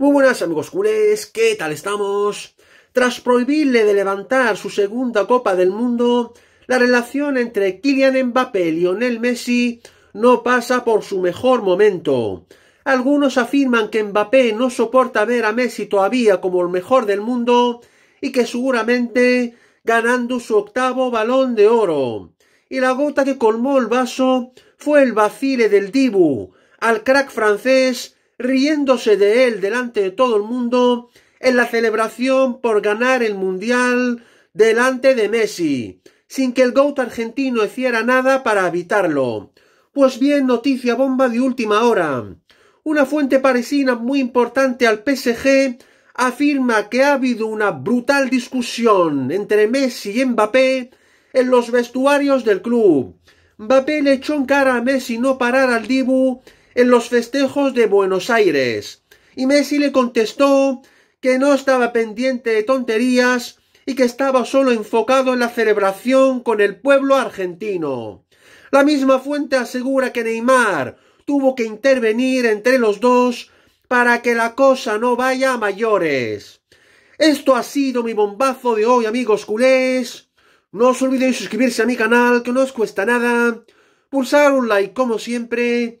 Muy buenas amigos culés, ¿qué tal estamos? Tras prohibirle de levantar su segunda Copa del Mundo, la relación entre Kylian Mbappé y Lionel Messi no pasa por su mejor momento. Algunos afirman que Mbappé no soporta ver a Messi todavía como el mejor del mundo y que seguramente ganando su octavo balón de oro. Y la gota que colmó el vaso fue el vacile del Dibu, al crack francés riéndose de él delante de todo el mundo en la celebración por ganar el Mundial delante de Messi, sin que el GOAT argentino hiciera nada para evitarlo. Pues bien, noticia bomba de última hora. Una fuente parisina muy importante al PSG afirma que ha habido una brutal discusión entre Messi y Mbappé en los vestuarios del club. Mbappé le echó en cara a Messi no parar al Dibu en los festejos de Buenos Aires. Y Messi le contestó que no estaba pendiente de tonterías y que estaba solo enfocado en la celebración con el pueblo argentino. La misma fuente asegura que Neymar tuvo que intervenir entre los dos para que la cosa no vaya a mayores. Esto ha sido mi bombazo de hoy, amigos culés. No os olvidéis suscribirse a mi canal, que no os cuesta nada. Pulsar un like como siempre